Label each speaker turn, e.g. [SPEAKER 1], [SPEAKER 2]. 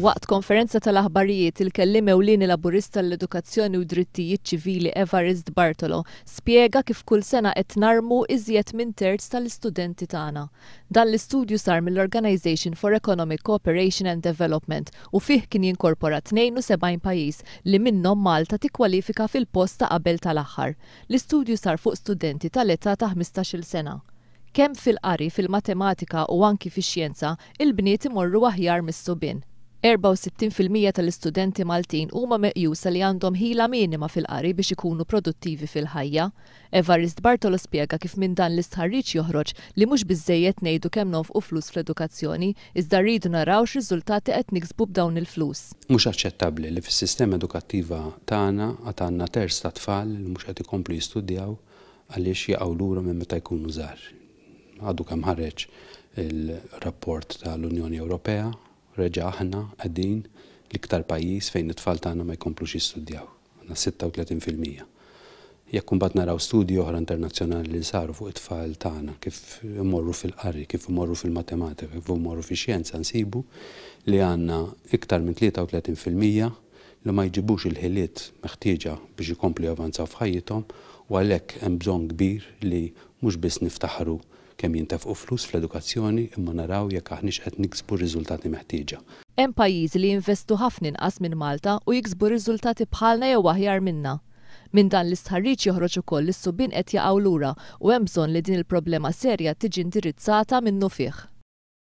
[SPEAKER 1] Waqt konferenza tal-aħbarijiet il-kellim ewlieni Laburista tal-edukazzjoni u drittijiet ċivili Evarist Bartolo spiega kif kull sena qed narmu iżjed minn terz tal-istudenti tagħna. Dan l-istudju sar mill-Organization for Economic Cooperation and Development u fih kien jinkorpora 72 pajjiż li minnhom Malta tikkwalifika fil-post ta' qabel tal-aħħar. L-istudju sar fuq studenti tal-età ta' 15-il sena kemm fil-qari fil-matematika u anki fix-xjenza, il-bniet imorru aħjar mis-subin. 64% tal-istudenti Maltin huma meqjusa li għandhom ħila minima fil-qari biex ikunu produttivi fil-ħajja. Evarist Bartolo spiega kif minn dan l-istħarriċ joħroġ li mhux biżejjed ngħidu kemm nofqu flus fl-edukazzjoni, iżda rridu naraw x'riżultati qed niksbu b'dawn il-flus.
[SPEAKER 2] Mhux aċċettabbli li fis-sistema edukattiva tagħna għad għandna terz ta' tfal li mhux qed ikomplu jistudjaw għaliex jaqgħu lura minn meta jkunu żgħar. Għadu kemm ħareġ il-rapport tal-Unjoni Ewropea reġa aħna għaddin l-iktar pajis fejn it-tfal tagħna ma jkomplux jistudjaw. Għandna 36%. Jekk kumbat naraw studji oħra internazzjonali li saru fuq it-tfal tagħna kif imorru fil-qari, kif imorru fil-matematika, kif imorru fix-xjenza nsibu li għandna iktar minn 33% li ma jġibux il-ħiliet meħtieġa biex jkomplu javanzaw fħajjitom u għalhekk hemm bżonn kbir li mhux biss niftaħru kemm jintefqu flus fl-edukazzjoni imma naraw jekk aħniex qed niksbu riżultati meħtieġa.
[SPEAKER 1] Hemm pajjiżi li jinvestu ħafna inqas minn Malta u jiksbu riżultati bħalna jew aħjar minna. Min dan l istħarriċ joħroġ ukoll l-subin qed jaqgħu lura u hemm bżonn li din il-problema serja tiġi indirizzata minnu fih.